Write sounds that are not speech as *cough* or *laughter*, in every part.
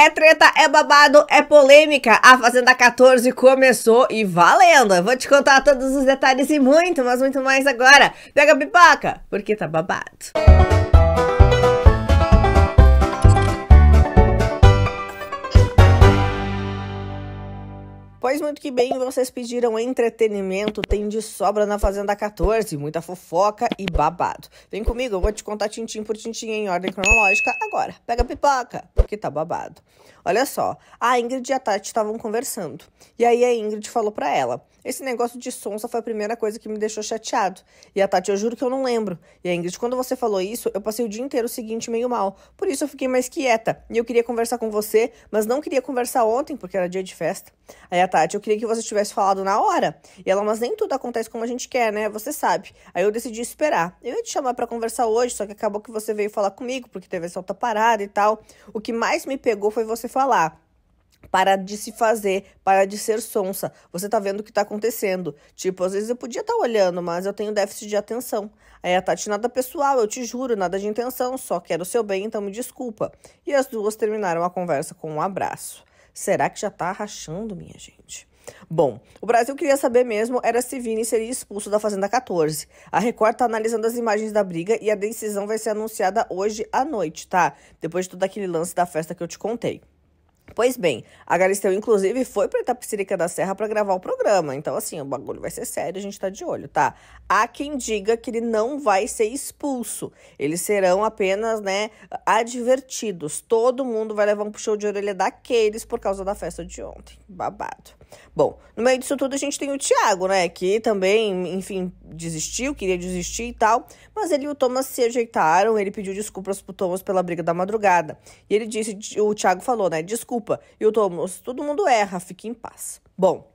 É treta, é babado, é polêmica. A Fazenda 14 começou e valendo. Vou te contar todos os detalhes e muito, mas muito mais agora. Pega a pipoca, porque tá babado. Pois muito que bem, vocês pediram entretenimento, tem de sobra na Fazenda 14, muita fofoca e babado. Vem comigo, eu vou te contar tintim por tintim em ordem cronológica agora. Pega a pipoca, porque tá babado. Olha só, a Ingrid e a Tati estavam conversando. E aí a Ingrid falou para ela: "Esse negócio de sonsa foi a primeira coisa que me deixou chateado". E a Tati, eu juro que eu não lembro. E a Ingrid, quando você falou isso, eu passei o dia inteiro seguinte meio mal. Por isso eu fiquei mais quieta. E eu queria conversar com você, mas não queria conversar ontem porque era dia de festa. Aí a Tati, eu queria que você tivesse falado na hora. E ela, mas nem tudo acontece como a gente quer, né? Você sabe. Aí eu decidi esperar. Eu ia te chamar para conversar hoje, só que acabou que você veio falar comigo, porque teve essa outra parada e tal. O que mais me pegou foi você falar. Para de se fazer, para de ser sonsa. Você tá vendo o que tá acontecendo. Tipo, às vezes eu podia estar tá olhando, mas eu tenho déficit de atenção. Aí a Tati, nada pessoal, eu te juro, nada de intenção, só quero o seu bem, então me desculpa. E as duas terminaram a conversa com um abraço. Será que já está rachando, minha gente? Bom, o Brasil queria saber mesmo era se Vini seria expulso da Fazenda 14. A Record está analisando as imagens da briga e a decisão vai ser anunciada hoje à noite, tá? Depois de todo aquele lance da festa que eu te contei. Pois bem, a Galisteu, inclusive, foi pra Itapecerica da Serra para gravar o programa. Então, assim, o bagulho vai ser sério, a gente tá de olho, tá? Há quem diga que ele não vai ser expulso. Eles serão apenas, né, advertidos. Todo mundo vai levar um puxão de orelha daqueles por causa da festa de ontem. Babado. Bom, no meio disso tudo a gente tem o Thiago, né? Que também, enfim, desistiu, queria desistir e tal. Mas ele e o Thomas se ajeitaram, ele pediu desculpas pro Thomas pela briga da madrugada. E ele disse, o Thiago falou, né? Desculpa. E o Thomas, todo mundo erra, fique em paz. Bom,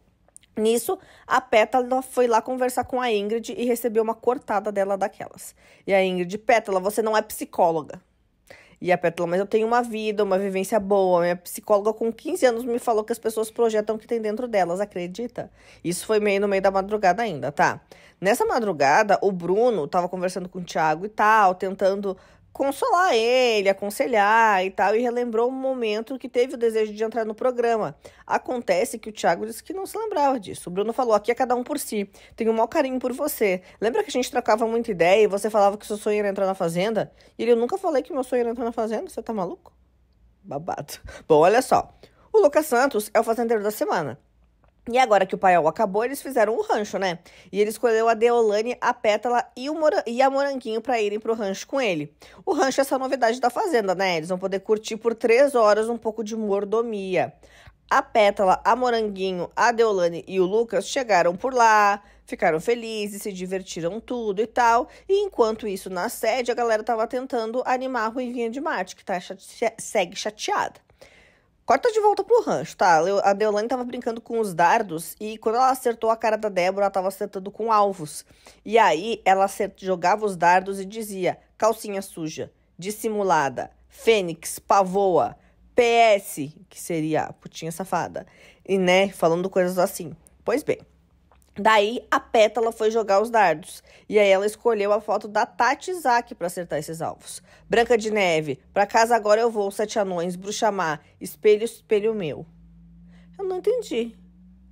Nisso, a Pétala foi lá conversar com a Ingrid e recebeu uma cortada dela daquelas. E a Ingrid, Pétala, você não é psicóloga. E a Pétala, mas eu tenho uma vida, uma vivência boa. Minha psicóloga com 15 anos me falou que as pessoas projetam o que tem dentro delas, acredita? Isso foi meio no meio da madrugada ainda, tá? Nessa madrugada, o Bruno tava conversando com o Thiago e tal, tentando consolar ele, aconselhar e tal, e relembrou um momento que teve o desejo de entrar no programa. Acontece que o Thiago disse que não se lembrava disso. O Bruno falou: aqui é cada um por si. Tenho o maior carinho por você. Lembra que a gente trocava muita ideia e você falava que seu sonho era entrar na fazenda? E ele: eu nunca falei que meu sonho era entrar na fazenda. Você tá maluco? Babado. *laughs* Bom, olha só. O Lucas Santos é o fazendeiro da semana. E agora que o paiol acabou, eles fizeram um rancho, né? E ele escolheu a Deolane, a Pétala e, Mora... e a Moranguinho para irem pro rancho com ele. O rancho é essa novidade da fazenda, né? Eles vão poder curtir por três horas um pouco de mordomia. A Pétala, a Moranguinho, a Deolane e o Lucas chegaram por lá, ficaram felizes, se divertiram tudo e tal. E enquanto isso, na sede, a galera tava tentando animar a Ruivinha de Marte, que tá chate... segue chateada. Corta de volta pro rancho, tá? A Deolane tava brincando com os dardos e quando ela acertou a cara da Débora, ela tava acertando com alvos. E aí ela jogava os dardos e dizia: calcinha suja, dissimulada, fênix, pavoa, PS, que seria a putinha safada. E né, falando coisas assim. Pois bem. Daí a Pétala foi jogar os dardos. E aí ela escolheu a foto da Tati Isaac para acertar esses alvos. Branca de Neve, para casa agora eu vou, Sete Anões, Bruxa Má, Espelho, Espelho Meu. Eu não entendi.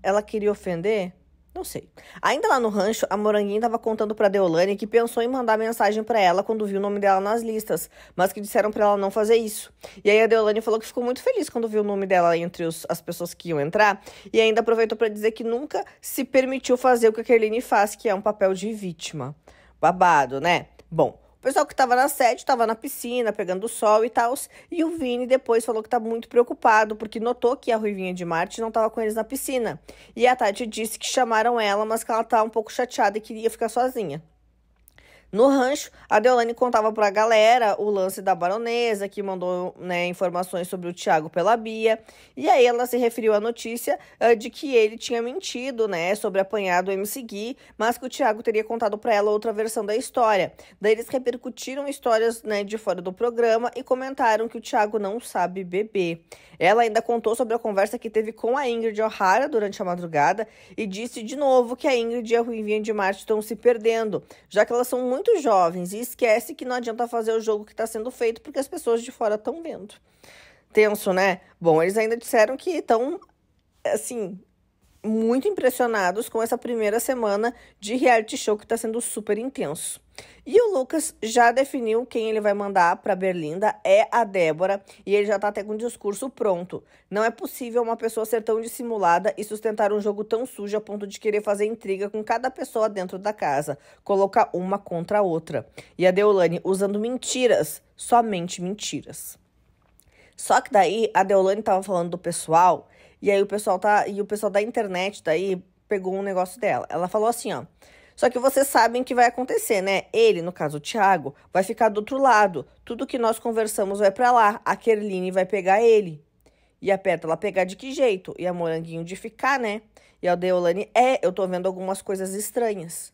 Ela queria ofender? Não sei. Ainda lá no rancho, a Moranguinha estava contando para Deolane que pensou em mandar mensagem para ela quando viu o nome dela nas listas, mas que disseram para ela não fazer isso. E aí a Deolane falou que ficou muito feliz quando viu o nome dela entre os, as pessoas que iam entrar e ainda aproveitou para dizer que nunca se permitiu fazer o que a Kerline faz, que é um papel de vítima. Babado, né? Bom, pessoal que estava na sede estava na piscina, pegando sol e tal. E o Vini depois falou que tá muito preocupado, porque notou que a Ruivinha de Marte não estava com eles na piscina. E a Tati disse que chamaram ela, mas que ela tá um pouco chateada e queria ficar sozinha. No rancho, a Deolane contava pra galera o lance da baronesa, que mandou né, informações sobre o Tiago pela Bia. E aí ela se referiu à notícia uh, de que ele tinha mentido, né, sobre apanhado o MC Gui, mas que o Tiago teria contado pra ela outra versão da história. Daí eles repercutiram histórias, né, de fora do programa e comentaram que o Tiago não sabe beber. Ela ainda contou sobre a conversa que teve com a Ingrid O'Hara durante a madrugada e disse de novo que a Ingrid e a Ruivinha de Marte estão se perdendo, já que elas são muito muito jovens e esquece que não adianta fazer o jogo que está sendo feito porque as pessoas de fora estão vendo. Tenso, né? Bom, eles ainda disseram que estão, assim, muito impressionados com essa primeira semana de reality show que está sendo super intenso. E o Lucas já definiu quem ele vai mandar para Berlinda, é a Débora, e ele já está até com o discurso pronto. Não é possível uma pessoa ser tão dissimulada e sustentar um jogo tão sujo a ponto de querer fazer intriga com cada pessoa dentro da casa, colocar uma contra a outra. E a Deolane usando mentiras, somente mentiras. Só que daí a Deolane estava falando do pessoal e aí o pessoal tá, e o pessoal da internet daí pegou um negócio dela. Ela falou assim, ó: "Só que vocês sabem o que vai acontecer, né? Ele, no caso o Thiago, vai ficar do outro lado. Tudo que nós conversamos vai para lá. A Kerline vai pegar ele." E a Pétala pegar de que jeito? E a Moranguinho de ficar, né? E a Deolane, é, eu tô vendo algumas coisas estranhas.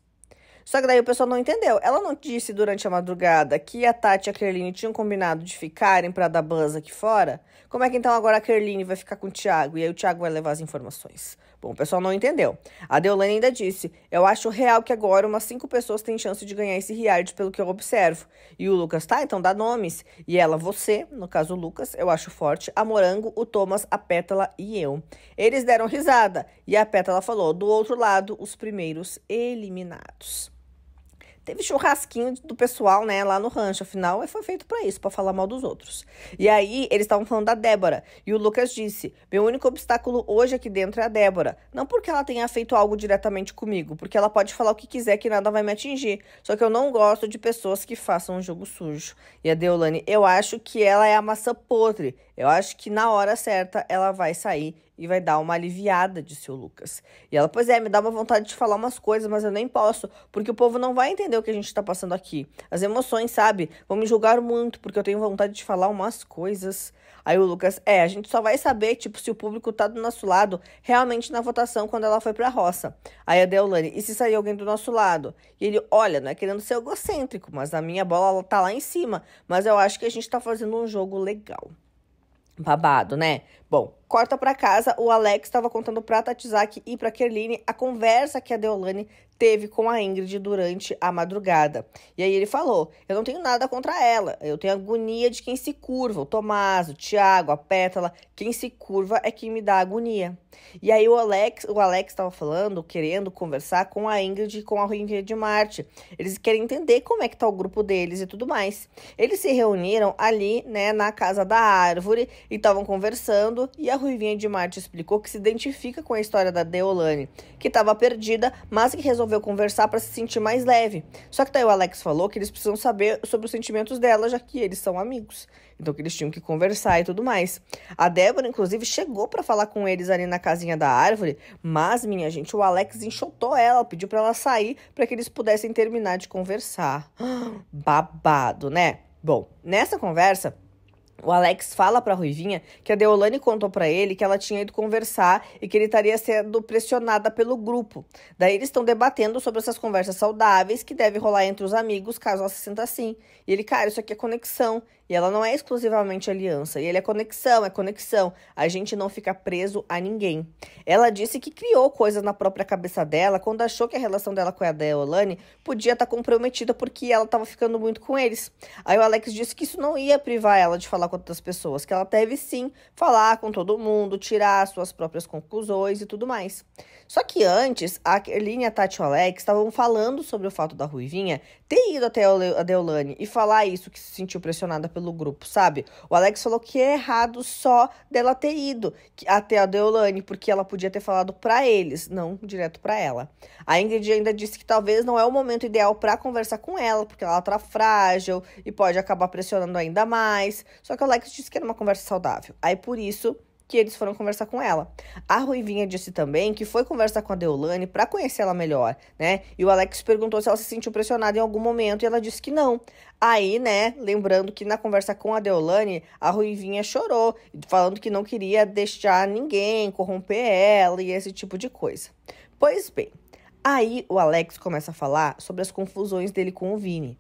Só que daí o pessoal não entendeu. Ela não disse durante a madrugada que a Tati e a Kerline tinham combinado de ficarem para dar buzz aqui fora? Como é que então agora a Kerline vai ficar com o Thiago e aí o Thiago vai levar as informações? Bom, o pessoal não entendeu. A Deolane ainda disse: Eu acho real que agora umas cinco pessoas têm chance de ganhar esse reality, pelo que eu observo. E o Lucas, tá? Então dá nomes. E ela, você, no caso o Lucas, eu acho forte, a Morango, o Thomas, a Pétala e eu. Eles deram risada. E a Pétala falou: Do outro lado, os primeiros eliminados. Teve churrasquinho do pessoal, né, lá no rancho. Afinal, foi feito para isso, para falar mal dos outros. E aí, eles estavam falando da Débora. E o Lucas disse: Meu único obstáculo hoje aqui dentro é a Débora. Não porque ela tenha feito algo diretamente comigo, porque ela pode falar o que quiser que nada vai me atingir. Só que eu não gosto de pessoas que façam um jogo sujo. E a Deolane, eu acho que ela é a maçã podre. Eu acho que na hora certa ela vai sair e vai dar uma aliviada, disse o Lucas. E ela, pois é, me dá uma vontade de falar umas coisas, mas eu nem posso, porque o povo não vai entender entender o que a gente está passando aqui. As emoções, sabe? Vão me julgar muito, porque eu tenho vontade de falar umas coisas. Aí o Lucas, é, a gente só vai saber, tipo, se o público tá do nosso lado realmente na votação quando ela foi pra roça. Aí a Deolane, e se sair alguém do nosso lado? E ele, olha, não é querendo ser egocêntrico, mas a minha bola ela tá lá em cima. Mas eu acho que a gente tá fazendo um jogo legal. Babado, né? Bom, Corta para casa, o Alex estava contando para Tatizaki e para Kerline a conversa que a Deolane teve com a Ingrid durante a madrugada. E aí ele falou: "Eu não tenho nada contra ela. Eu tenho agonia de quem se curva, o Tomás, o Tiago, a Pétala, quem se curva é quem me dá agonia". E aí o Alex, o Alex estava falando, querendo conversar com a Ingrid e com a Ruinha de Marte. Eles querem entender como é que tá o grupo deles e tudo mais. Eles se reuniram ali, né, na casa da árvore e estavam conversando e a Ruivinha de Marte explicou que se identifica com a história da Deolane, que estava perdida, mas que resolveu conversar para se sentir mais leve. Só que daí o Alex falou que eles precisam saber sobre os sentimentos dela, já que eles são amigos. Então que eles tinham que conversar e tudo mais. A Débora, inclusive, chegou para falar com eles ali na casinha da árvore, mas, minha gente, o Alex enxotou ela, pediu para ela sair para que eles pudessem terminar de conversar. *gasps* Babado, né? Bom, nessa conversa, o Alex fala para Ruivinha que a Deolane contou para ele que ela tinha ido conversar e que ele estaria sendo pressionada pelo grupo. Daí eles estão debatendo sobre essas conversas saudáveis que devem rolar entre os amigos caso ela se sinta assim. E ele, cara, isso aqui é conexão. E ela não é exclusivamente aliança. E ele é conexão, é conexão. A gente não fica preso a ninguém. Ela disse que criou coisas na própria cabeça dela quando achou que a relação dela com a Deolane podia estar tá comprometida porque ela estava ficando muito com eles. Aí o Alex disse que isso não ia privar ela de falar com outras pessoas, que ela deve sim falar com todo mundo, tirar suas próprias conclusões e tudo mais. Só que antes, a Kerline, a Tati e o Alex estavam falando sobre o fato da Ruivinha ter ido até a Deolane e falar isso, que se sentiu pressionada pelo pelo grupo, sabe? O Alex falou que é errado só dela ter ido até a Deolane, porque ela podia ter falado para eles, não direto para ela. A Ingrid ainda disse que talvez não é o momento ideal para conversar com ela, porque ela tá frágil e pode acabar pressionando ainda mais. Só que o Alex disse que era uma conversa saudável. Aí por isso que eles foram conversar com ela. A Ruivinha disse também que foi conversar com a Deolane para conhecer ela melhor, né? E o Alex perguntou se ela se sentiu pressionada em algum momento e ela disse que não. Aí, né, lembrando que na conversa com a Deolane, a Ruivinha chorou, falando que não queria deixar ninguém corromper ela e esse tipo de coisa. Pois bem, aí o Alex começa a falar sobre as confusões dele com o Vini.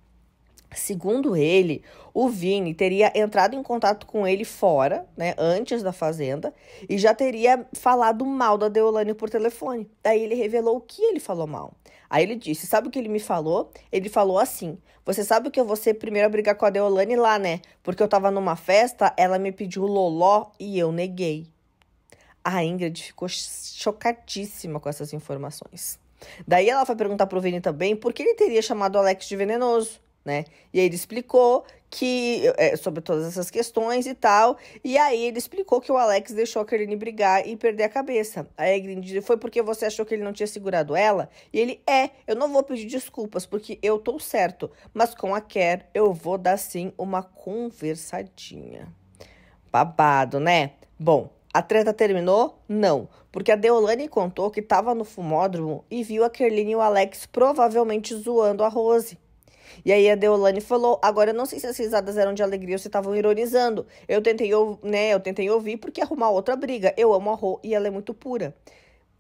Segundo ele, o Vini teria entrado em contato com ele fora, né, antes da fazenda, e já teria falado mal da Deolane por telefone. Daí ele revelou o que ele falou mal. Aí ele disse: Sabe o que ele me falou? Ele falou assim: Você sabe que eu vou ser primeiro a brigar com a Deolane lá, né? Porque eu tava numa festa, ela me pediu loló e eu neguei. A Ingrid ficou chocadíssima com essas informações. Daí ela foi perguntar pro Vini também por que ele teria chamado o Alex de venenoso né? E aí ele explicou que é, sobre todas essas questões e tal. E aí ele explicou que o Alex deixou a Kerlin brigar e perder a cabeça. Aí a Green disse, foi porque você achou que ele não tinha segurado ela? E ele, é, eu não vou pedir desculpas, porque eu tô certo. Mas com a Ker, eu vou dar sim uma conversadinha. Babado, né? Bom, a treta terminou? Não, porque a Deolane contou que estava no fumódromo e viu a Kerline e o Alex provavelmente zoando a Rose. E aí a Deolane falou: agora eu não sei se as risadas eram de alegria ou se estavam ironizando. Eu tentei, né? Eu tentei ouvir porque arrumar outra briga. Eu amo a Rô e ela é muito pura.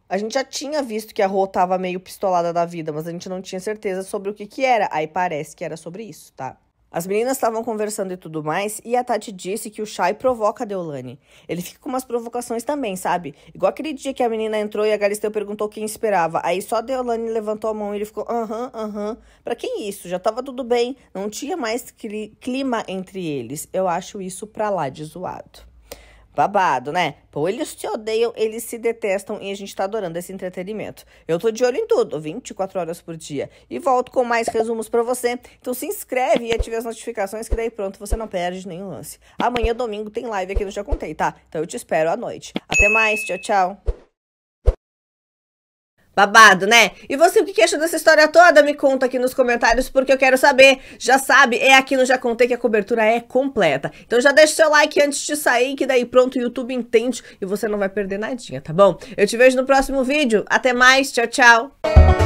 A gente já tinha visto que a Rô tava meio pistolada da vida, mas a gente não tinha certeza sobre o que que era. Aí parece que era sobre isso, tá? As meninas estavam conversando e tudo mais, e a Tati disse que o Shai provoca a Deolane. Ele fica com umas provocações também, sabe? Igual aquele dia que a menina entrou e a Galisteu perguntou quem esperava. Aí só a Deolane levantou a mão e ele ficou, aham, uhum, aham. Uhum. Pra que isso? Já tava tudo bem. Não tinha mais clima entre eles. Eu acho isso pra lá de zoado. Babado, né? Pô, eles te odeiam, eles se detestam e a gente tá adorando esse entretenimento. Eu tô de olho em tudo, 24 horas por dia. E volto com mais resumos para você. Então se inscreve e ative as notificações que daí pronto você não perde nenhum lance. Amanhã, domingo, tem live aqui no Já Contei, tá? Então eu te espero à noite. Até mais, tchau, tchau. Babado, né? E você o que acha dessa história toda? Me conta aqui nos comentários porque eu quero saber. Já sabe, é aqui no Já Contei que a cobertura é completa. Então já deixa seu like antes de sair, que daí pronto o YouTube entende e você não vai perder nadinha, tá bom? Eu te vejo no próximo vídeo. Até mais, tchau, tchau.